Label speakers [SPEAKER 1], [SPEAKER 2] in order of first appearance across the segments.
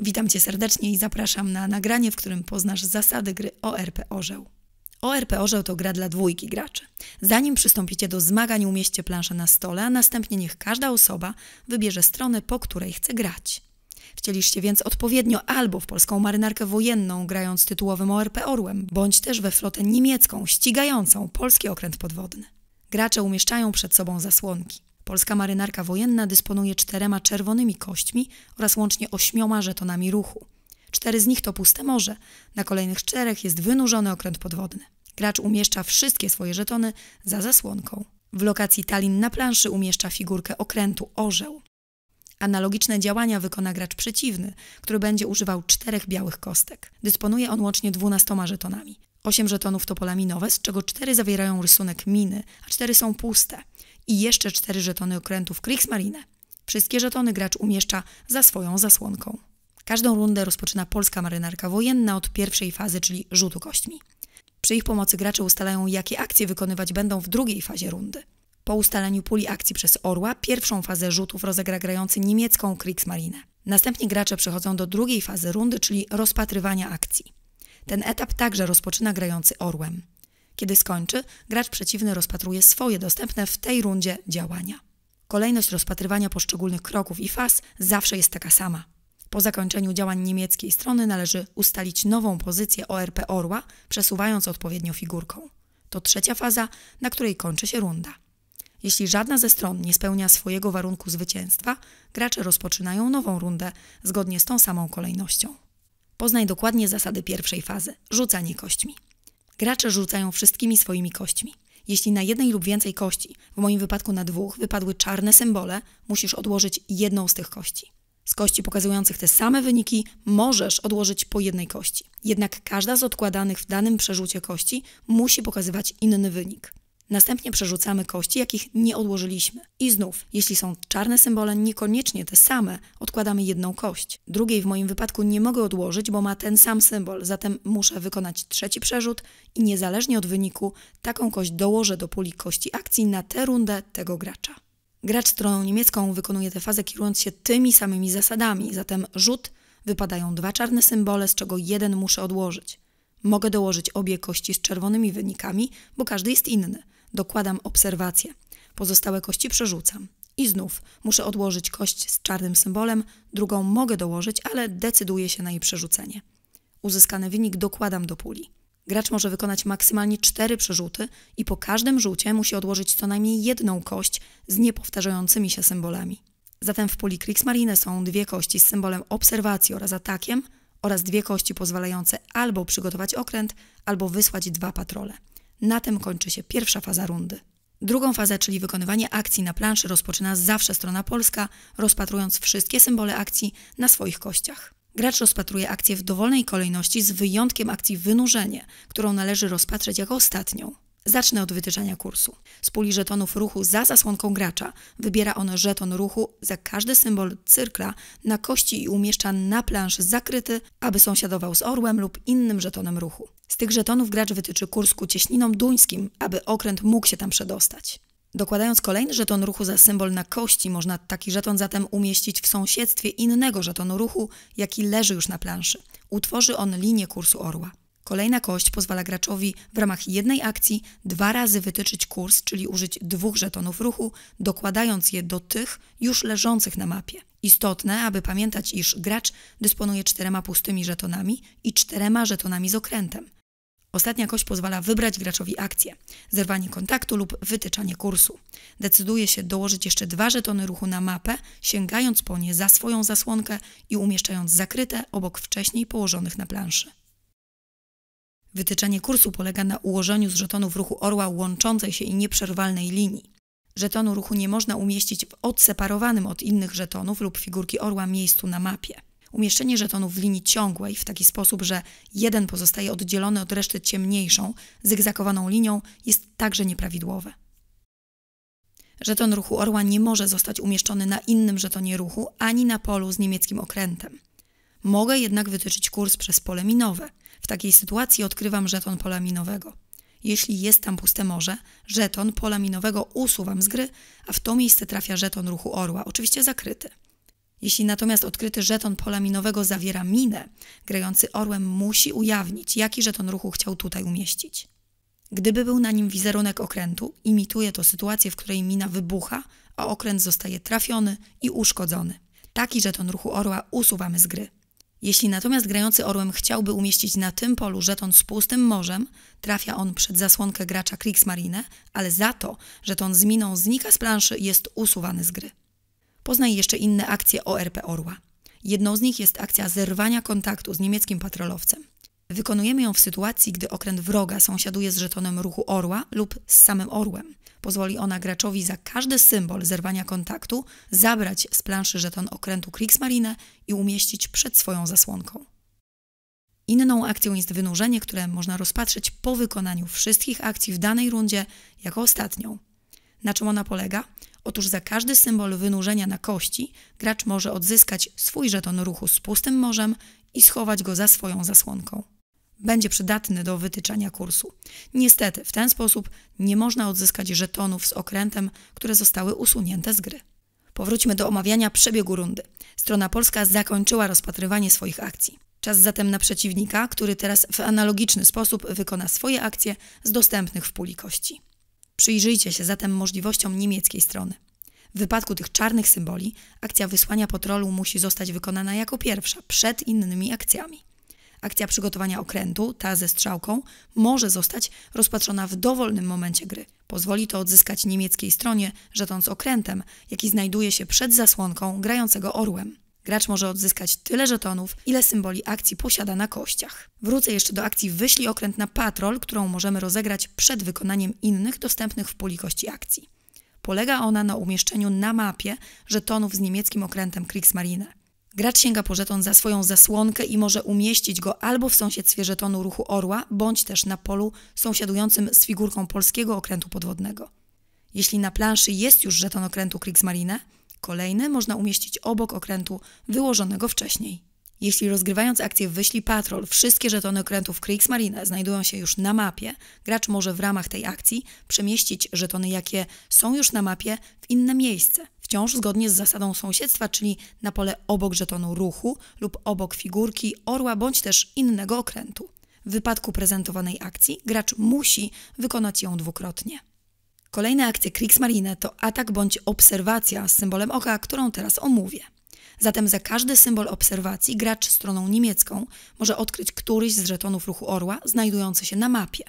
[SPEAKER 1] Witam Cię serdecznie i zapraszam na nagranie, w którym poznasz zasady gry ORP Orzeł. ORP Orzeł to gra dla dwójki graczy. Zanim przystąpicie do zmagań, umieście planszę na stole, a następnie niech każda osoba wybierze stronę, po której chce grać. Wcielisz się więc odpowiednio albo w polską marynarkę wojenną, grając tytułowym ORP Orłem, bądź też we flotę niemiecką, ścigającą polski okręt podwodny. Gracze umieszczają przed sobą zasłonki. Polska marynarka wojenna dysponuje czterema czerwonymi kośćmi oraz łącznie ośmioma żetonami ruchu. Cztery z nich to puste morze, na kolejnych czterech jest wynurzony okręt podwodny. Gracz umieszcza wszystkie swoje żetony za zasłonką. W lokacji Tallinn na planszy umieszcza figurkę okrętu orzeł. Analogiczne działania wykona gracz przeciwny, który będzie używał czterech białych kostek. Dysponuje on łącznie dwunastoma żetonami. Osiem żetonów to pola minowe, z czego cztery zawierają rysunek miny, a cztery są puste i jeszcze cztery żetony okrętów Kriegsmarine. Wszystkie żetony gracz umieszcza za swoją zasłonką. Każdą rundę rozpoczyna polska marynarka wojenna od pierwszej fazy, czyli rzutu kośćmi. Przy ich pomocy gracze ustalają, jakie akcje wykonywać będą w drugiej fazie rundy. Po ustaleniu puli akcji przez Orła, pierwszą fazę rzutów rozegra grający niemiecką Kriegsmarine. Następnie gracze przechodzą do drugiej fazy rundy, czyli rozpatrywania akcji. Ten etap także rozpoczyna grający Orłem. Kiedy skończy, gracz przeciwny rozpatruje swoje dostępne w tej rundzie działania. Kolejność rozpatrywania poszczególnych kroków i faz zawsze jest taka sama. Po zakończeniu działań niemieckiej strony należy ustalić nową pozycję ORP orła, przesuwając odpowiednio figurką. To trzecia faza, na której kończy się runda. Jeśli żadna ze stron nie spełnia swojego warunku zwycięstwa, gracze rozpoczynają nową rundę zgodnie z tą samą kolejnością. Poznaj dokładnie zasady pierwszej fazy rzucanie kośćmi. Gracze rzucają wszystkimi swoimi kośćmi. Jeśli na jednej lub więcej kości, w moim wypadku na dwóch, wypadły czarne symbole, musisz odłożyć jedną z tych kości. Z kości pokazujących te same wyniki możesz odłożyć po jednej kości. Jednak każda z odkładanych w danym przerzucie kości musi pokazywać inny wynik. Następnie przerzucamy kości, jakich nie odłożyliśmy. I znów, jeśli są czarne symbole, niekoniecznie te same, odkładamy jedną kość. Drugiej w moim wypadku nie mogę odłożyć, bo ma ten sam symbol, zatem muszę wykonać trzeci przerzut i niezależnie od wyniku taką kość dołożę do puli kości akcji na tę rundę tego gracza. Gracz stroną niemiecką wykonuje tę fazę kierując się tymi samymi zasadami, zatem rzut wypadają dwa czarne symbole, z czego jeden muszę odłożyć. Mogę dołożyć obie kości z czerwonymi wynikami, bo każdy jest inny – dokładam obserwację. Pozostałe kości przerzucam. I znów muszę odłożyć kość z czarnym symbolem, drugą mogę dołożyć, ale decyduję się na jej przerzucenie. Uzyskany wynik dokładam do puli. Gracz może wykonać maksymalnie cztery przerzuty i po każdym rzucie musi odłożyć co najmniej jedną kość z niepowtarzającymi się symbolami. Zatem w puli Kriegsmarine są dwie kości z symbolem obserwacji oraz atakiem oraz dwie kości pozwalające albo przygotować okręt, albo wysłać dwa patrole. Na tym kończy się pierwsza faza rundy. Drugą fazę, czyli wykonywanie akcji na planszy, rozpoczyna zawsze strona polska, rozpatrując wszystkie symbole akcji na swoich kościach. Gracz rozpatruje akcję w dowolnej kolejności z wyjątkiem akcji wynurzenie, którą należy rozpatrzeć jako ostatnią. Zacznę od wytyczania kursu. Z puli żetonów ruchu za zasłonką gracza wybiera on żeton ruchu za każdy symbol cyrkla na kości i umieszcza na plansz zakryty, aby sąsiadował z orłem lub innym żetonem ruchu. Z tych żetonów gracz wytyczy kurs ku cieśninom duńskim, aby okręt mógł się tam przedostać. Dokładając kolejny żeton ruchu za symbol na kości, można taki żeton zatem umieścić w sąsiedztwie innego żetonu ruchu, jaki leży już na planszy. Utworzy on linię kursu orła. Kolejna kość pozwala graczowi w ramach jednej akcji dwa razy wytyczyć kurs, czyli użyć dwóch żetonów ruchu, dokładając je do tych już leżących na mapie. Istotne, aby pamiętać, iż gracz dysponuje czterema pustymi żetonami i czterema żetonami z okrętem. Ostatnia kość pozwala wybrać graczowi akcję, zerwanie kontaktu lub wytyczanie kursu. Decyduje się dołożyć jeszcze dwa żetony ruchu na mapę, sięgając po nie za swoją zasłonkę i umieszczając zakryte obok wcześniej położonych na planszy. Wytyczenie kursu polega na ułożeniu z żetonów ruchu orła łączącej się i nieprzerwalnej linii. Żetonu ruchu nie można umieścić w odseparowanym od innych żetonów lub figurki orła miejscu na mapie. Umieszczenie żetonów w linii ciągłej w taki sposób, że jeden pozostaje oddzielony od reszty ciemniejszą, zygzakowaną linią jest także nieprawidłowe. Żeton ruchu orła nie może zostać umieszczony na innym żetonie ruchu ani na polu z niemieckim okrętem. Mogę jednak wytyczyć kurs przez pole minowe. W takiej sytuacji odkrywam żeton pola minowego. Jeśli jest tam puste morze, żeton pola minowego usuwam z gry, a w to miejsce trafia żeton ruchu orła, oczywiście zakryty. Jeśli natomiast odkryty żeton pola minowego zawiera minę, grający orłem musi ujawnić, jaki żeton ruchu chciał tutaj umieścić. Gdyby był na nim wizerunek okrętu, imituje to sytuację, w której mina wybucha, a okręt zostaje trafiony i uszkodzony. Taki żeton ruchu orła usuwamy z gry. Jeśli natomiast grający orłem chciałby umieścić na tym polu żeton z pustym morzem, trafia on przed zasłonkę gracza Kriegsmarine, ale za to żeton z miną znika z planszy i jest usuwany z gry. Poznaj jeszcze inne akcje ORP orła. Jedną z nich jest akcja zerwania kontaktu z niemieckim patrolowcem. Wykonujemy ją w sytuacji, gdy okręt wroga sąsiaduje z żetonem ruchu orła lub z samym orłem pozwoli ona graczowi za każdy symbol zerwania kontaktu zabrać z planszy żeton okrętu Kriegsmarine i umieścić przed swoją zasłonką. Inną akcją jest wynurzenie, które można rozpatrzeć po wykonaniu wszystkich akcji w danej rundzie jako ostatnią. Na czym ona polega? Otóż za każdy symbol wynurzenia na kości gracz może odzyskać swój żeton ruchu z pustym morzem i schować go za swoją zasłonką będzie przydatny do wytyczania kursu. Niestety, w ten sposób nie można odzyskać żetonów z okrętem, które zostały usunięte z gry. Powróćmy do omawiania przebiegu rundy. Strona polska zakończyła rozpatrywanie swoich akcji. Czas zatem na przeciwnika, który teraz w analogiczny sposób wykona swoje akcje z dostępnych w puli kości. Przyjrzyjcie się zatem możliwościom niemieckiej strony. W wypadku tych czarnych symboli akcja wysłania patrolu musi zostać wykonana jako pierwsza, przed innymi akcjami. Akcja przygotowania okrętu, ta ze strzałką, może zostać rozpatrzona w dowolnym momencie gry. Pozwoli to odzyskać niemieckiej stronie żeton z okrętem, jaki znajduje się przed zasłonką grającego orłem. Gracz może odzyskać tyle żetonów, ile symboli akcji posiada na kościach. Wrócę jeszcze do akcji Wyślij okręt na patrol, którą możemy rozegrać przed wykonaniem innych dostępnych w puli kości akcji. Polega ona na umieszczeniu na mapie żetonów z niemieckim okrętem Kriegsmarine. Gracz sięga po żeton za swoją zasłonkę i może umieścić go albo w sąsiedztwie żetonu ruchu orła, bądź też na polu sąsiadującym z figurką polskiego okrętu podwodnego. Jeśli na planszy jest już żeton okrętu Kriegsmarine, kolejne można umieścić obok okrętu wyłożonego wcześniej. Jeśli rozgrywając akcję Wyślij Patrol wszystkie żetony okrętów Kriegsmarine znajdują się już na mapie, gracz może w ramach tej akcji przemieścić żetony, jakie są już na mapie, w inne miejsce – wciąż zgodnie z zasadą sąsiedztwa, czyli na pole obok żetonu ruchu lub obok figurki, orła bądź też innego okrętu. W wypadku prezentowanej akcji gracz musi wykonać ją dwukrotnie. Kolejne akcje Kriegsmarine to atak bądź obserwacja z symbolem oka, którą teraz omówię. Zatem za każdy symbol obserwacji gracz stroną niemiecką może odkryć któryś z żetonów ruchu orła znajdujący się na mapie.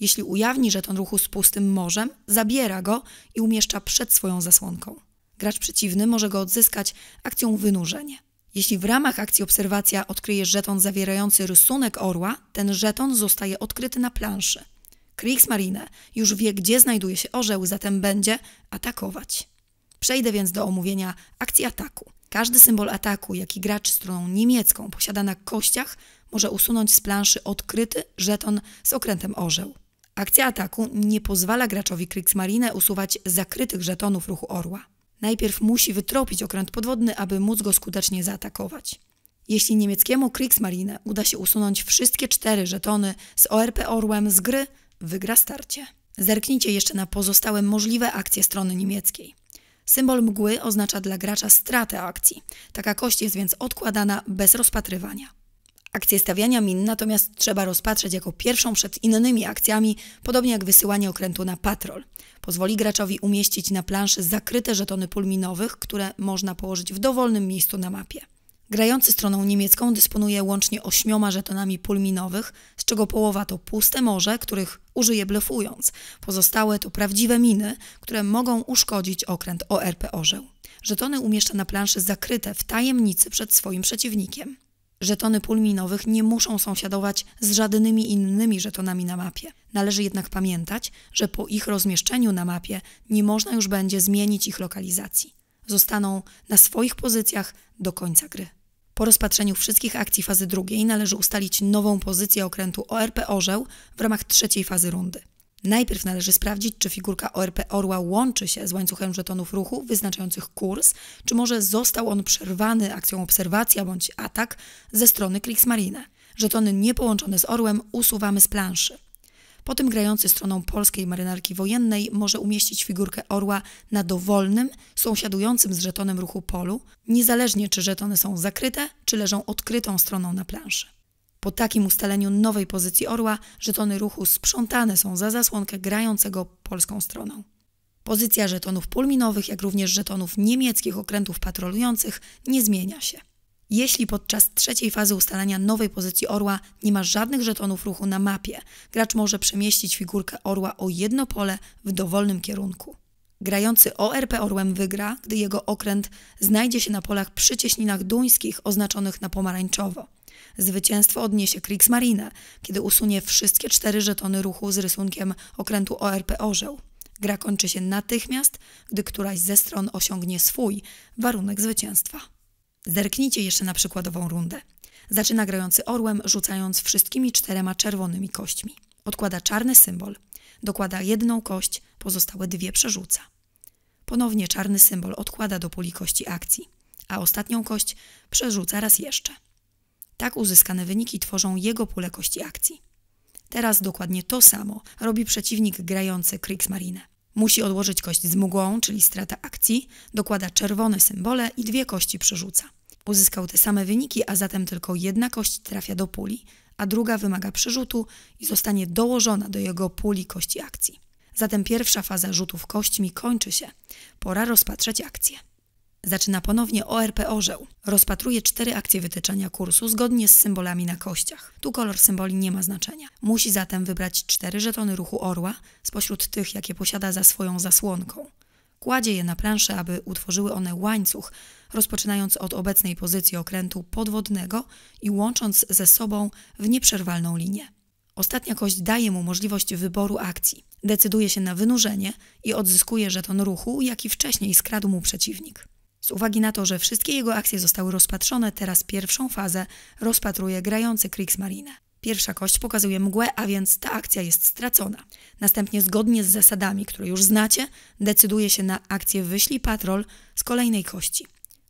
[SPEAKER 1] Jeśli ujawni żeton ruchu z pustym morzem, zabiera go i umieszcza przed swoją zasłonką. Gracz przeciwny może go odzyskać akcją wynurzenie. Jeśli w ramach akcji obserwacja odkryjesz żeton zawierający rysunek orła, ten żeton zostaje odkryty na planszy. Kriegsmarine już wie, gdzie znajduje się orzeł, zatem będzie atakować. Przejdę więc do omówienia akcji ataku. Każdy symbol ataku, jaki gracz stroną niemiecką posiada na kościach, może usunąć z planszy odkryty żeton z okrętem orzeł. Akcja ataku nie pozwala graczowi Kriegsmarine usuwać zakrytych żetonów ruchu orła. Najpierw musi wytropić okręt podwodny, aby móc go skutecznie zaatakować. Jeśli niemieckiemu Kriegsmarine uda się usunąć wszystkie cztery żetony z ORP Orłem z gry, wygra starcie. Zerknijcie jeszcze na pozostałe możliwe akcje strony niemieckiej. Symbol mgły oznacza dla gracza stratę akcji. Taka kość jest więc odkładana bez rozpatrywania. Akcję stawiania min natomiast trzeba rozpatrzeć jako pierwszą przed innymi akcjami, podobnie jak wysyłanie okrętu na patrol. Pozwoli graczowi umieścić na planszy zakryte żetony pulminowych, które można położyć w dowolnym miejscu na mapie. Grający stroną niemiecką dysponuje łącznie ośmioma żetonami pulminowych, z czego połowa to puste morze, których użyje blefując. Pozostałe to prawdziwe miny, które mogą uszkodzić okręt ORP Orzeł. Żetony umieszcza na planszy zakryte w tajemnicy przed swoim przeciwnikiem. Żetony pulminowych nie muszą sąsiadować z żadnymi innymi żetonami na mapie. Należy jednak pamiętać, że po ich rozmieszczeniu na mapie nie można już będzie zmienić ich lokalizacji. Zostaną na swoich pozycjach do końca gry. Po rozpatrzeniu wszystkich akcji fazy drugiej należy ustalić nową pozycję okrętu ORP Orzeł w ramach trzeciej fazy rundy. Najpierw należy sprawdzić, czy figurka ORP orła łączy się z łańcuchem żetonów ruchu wyznaczających kurs, czy może został on przerwany akcją obserwacja bądź atak ze strony Kriegsmarine. Żetony niepołączone z orłem usuwamy z planszy. Potem grający stroną polskiej marynarki wojennej może umieścić figurkę orła na dowolnym, sąsiadującym z żetonem ruchu polu, niezależnie czy żetony są zakryte, czy leżą odkrytą stroną na planszy. Po takim ustaleniu nowej pozycji orła, żetony ruchu sprzątane są za zasłonkę grającego polską stroną. Pozycja żetonów pulminowych, jak również żetonów niemieckich okrętów patrolujących nie zmienia się. Jeśli podczas trzeciej fazy ustalania nowej pozycji orła nie ma żadnych żetonów ruchu na mapie, gracz może przemieścić figurkę orła o jedno pole w dowolnym kierunku. Grający ORP orłem wygra, gdy jego okręt znajdzie się na polach przy cieśninach duńskich oznaczonych na pomarańczowo. Zwycięstwo odniesie Kriegsmarine, kiedy usunie wszystkie cztery żetony ruchu z rysunkiem okrętu ORP Orzeł. Gra kończy się natychmiast, gdy któraś ze stron osiągnie swój warunek zwycięstwa. Zerknijcie jeszcze na przykładową rundę. Zaczyna grający orłem, rzucając wszystkimi czterema czerwonymi kośćmi. Odkłada czarny symbol, dokłada jedną kość, pozostałe dwie przerzuca. Ponownie czarny symbol odkłada do puli kości akcji, a ostatnią kość przerzuca raz jeszcze. Tak uzyskane wyniki tworzą jego pulę kości akcji. Teraz dokładnie to samo robi przeciwnik grający Kriegsmarine. Musi odłożyć kość z mgłą, czyli strata akcji, dokłada czerwone symbole i dwie kości przerzuca. Uzyskał te same wyniki, a zatem tylko jedna kość trafia do puli, a druga wymaga przerzutu i zostanie dołożona do jego puli kości akcji. Zatem pierwsza faza rzutów kośćmi kończy się. Pora rozpatrzeć akcję. Zaczyna ponownie ORP Orzeł. Rozpatruje cztery akcje wytyczenia kursu zgodnie z symbolami na kościach. Tu kolor symboli nie ma znaczenia. Musi zatem wybrać cztery żetony ruchu orła spośród tych, jakie posiada za swoją zasłonką. Kładzie je na planszę, aby utworzyły one łańcuch, rozpoczynając od obecnej pozycji okrętu podwodnego i łącząc ze sobą w nieprzerwalną linię. Ostatnia kość daje mu możliwość wyboru akcji. Decyduje się na wynurzenie i odzyskuje żeton ruchu, jaki wcześniej skradł mu przeciwnik. Z uwagi na to, że wszystkie jego akcje zostały rozpatrzone, teraz pierwszą fazę rozpatruje grający Kriegsmarine. Pierwsza kość pokazuje mgłę, a więc ta akcja jest stracona. Następnie, zgodnie z zasadami, które już znacie, decyduje się na akcję Wyślij Patrol z kolejnej kości.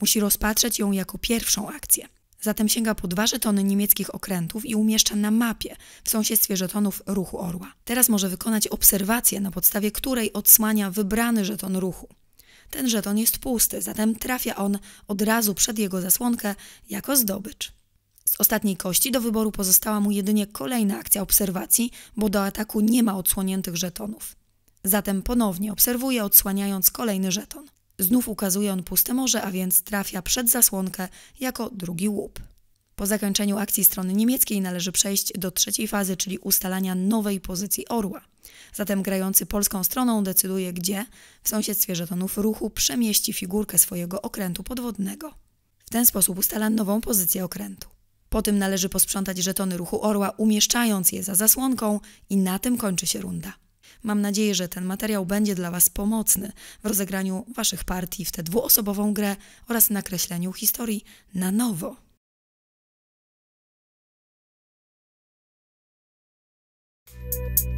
[SPEAKER 1] Musi rozpatrzeć ją jako pierwszą akcję. Zatem sięga po dwa żetony niemieckich okrętów i umieszcza na mapie w sąsiedztwie żetonów ruchu orła. Teraz może wykonać obserwację, na podstawie której odsłania wybrany żeton ruchu. Ten żeton jest pusty, zatem trafia on od razu przed jego zasłonkę jako zdobycz. Z ostatniej kości do wyboru pozostała mu jedynie kolejna akcja obserwacji, bo do ataku nie ma odsłoniętych żetonów. Zatem ponownie obserwuje, odsłaniając kolejny żeton. Znów ukazuje on puste morze, a więc trafia przed zasłonkę jako drugi łup. Po zakończeniu akcji strony niemieckiej należy przejść do trzeciej fazy, czyli ustalania nowej pozycji orła. Zatem grający polską stroną decyduje, gdzie w sąsiedztwie żetonów ruchu przemieści figurkę swojego okrętu podwodnego. W ten sposób ustala nową pozycję okrętu. Po tym należy posprzątać żetony ruchu orła, umieszczając je za zasłonką i na tym kończy się runda. Mam nadzieję, że ten materiał będzie dla Was pomocny w rozegraniu Waszych partii w tę dwuosobową grę oraz nakreśleniu historii na nowo. thank you